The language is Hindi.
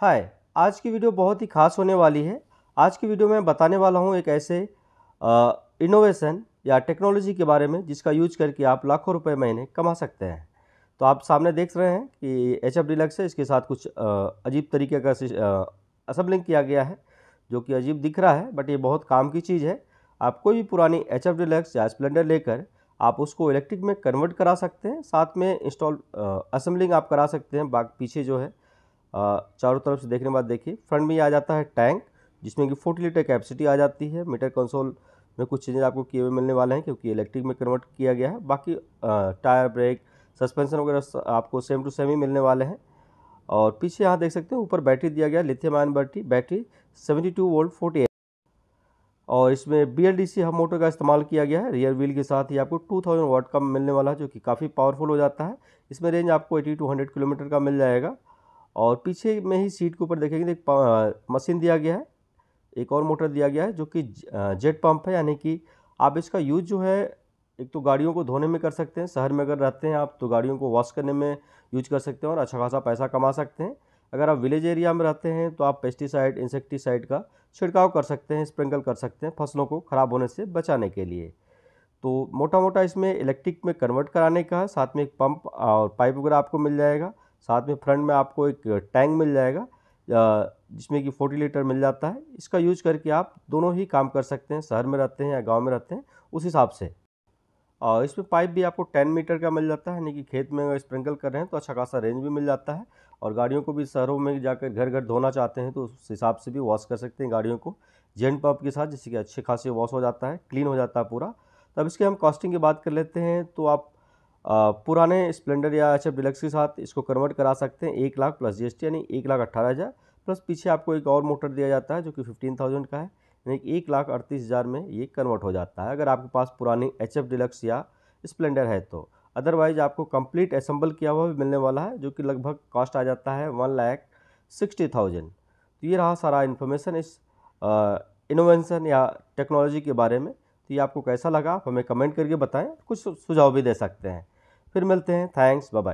हाय आज की वीडियो बहुत ही खास होने वाली है आज की वीडियो में बताने वाला हूँ एक ऐसे इनोवेशन या टेक्नोलॉजी के बारे में जिसका यूज करके आप लाखों रुपए महीने कमा सकते हैं तो आप सामने देख रहे हैं कि एच एफ डिलक्स है इसके साथ कुछ अजीब तरीके का असम्बलिंग किया गया है जो कि अजीब दिख रहा है बट ये बहुत काम की चीज़ है आप कोई भी पुरानी एच एफ डिलक्स या स्प्लेंडर लेकर आप उसको इलेक्ट्रिक में कन्वर्ट करा सकते हैं साथ में इंस्टॉल असम्बलिंग आप करा सकते हैं बाग पीछे जो है चारों तरफ से देखने के बाद देखिए फ्रंट में आ जाता है टैंक जिसमें कि फोर्टी लीटर कैपेसिटी आ जाती है मीटर कंसोल में कुछ चीज़ें आपको किए हुए मिलने वाले हैं क्योंकि इलेक्ट्रिक में कन्वर्ट किया गया है बाकी टायर ब्रेक सस्पेंशन वगैरह आपको सेम टू सेम ही मिलने वाले हैं और पीछे यहाँ देख सकते हैं ऊपर बैटरी दिया गया lithium ion battery battery two volt eight और इसमें बी एल डी सी हम मोटर का इस्तेमाल किया गया है रियर व्हील के साथ ही आपको 2000 वाट का मिलने वाला है जो कि काफ़ी पावरफुल हो जाता है इसमें रेंज आपको 80 टू 100 किलोमीटर का मिल जाएगा और पीछे में ही सीट के ऊपर देखेंगे एक मशीन दिया गया है एक और मोटर दिया गया है जो कि जेट पंप है यानी कि आप इसका यूज़ जो है एक तो गाड़ियों को धोने में कर सकते हैं शहर में अगर रहते हैं आप तो गाड़ियों को वॉश करने में यूज कर सकते हैं और अच्छा खासा पैसा कमा सकते हैं अगर आप विलेज एरिया में रहते हैं तो आप पेस्टिसाइड इंसेक्टिसाइड का छिड़काव कर सकते हैं स्प्रिंकल कर सकते हैं फसलों को ख़राब होने से बचाने के लिए तो मोटा मोटा इसमें इलेक्ट्रिक में कन्वर्ट कराने का साथ में एक पंप और पाइप वगैरह आपको मिल जाएगा साथ में फ्रंट में आपको एक टैंक मिल जाएगा जिसमें कि फोर्टी लीटर मिल जाता है इसका यूज करके आप दोनों ही काम कर सकते हैं शहर में रहते हैं या गांव में रहते हैं उस हिसाब से और इसमें पाइप भी आपको टेन मीटर का मिल जाता है यानी कि खेत में अगर स्प्रिंकल कर रहे हैं तो अच्छा खासा रेंज भी मिल जाता है और गाड़ियों को भी शहरों में जाकर घर घर धोना चाहते हैं तो उस हिसाब से भी वॉश कर सकते हैं गाड़ियों को जेंट पंप के साथ जिससे कि अच्छे खासे वॉश हो जाता है क्लीन हो जाता है पूरा तब इसके हम कॉस्टिंग की बात कर लेते हैं तो आप पुराने स्प्लेंडर या एच एफ डिलक्स के साथ इसको कन्वर्ट करा सकते हैं एक लाख प्लस जी यानी एक लाख अट्ठारह हज़ार प्लस पीछे आपको एक और मोटर दिया जाता है जो कि फिफ्टीन थाउजेंड का है यानी एक लाख अड़तीस हज़ार में ये कन्वर्ट हो जाता है अगर आपके पास पुरानी एच एफ डिलक्स या स्प्लेंडर है तो अदरवाइज आपको कंप्लीट असम्बल किया हुआ भी मिलने वाला है जो कि लगभग कॉस्ट आ जाता है वन लाख सिक्सटी थाउजेंड तो ये रहा सारा इन्फॉर्मेशन इस इनोवेंसन या टेक्नोलॉजी के बारे में तो ये आपको कैसा लगा आप हमें कमेंट करके बताएं कुछ सुझाव भी दे सकते हैं फिर मिलते हैं थैंक्स बाय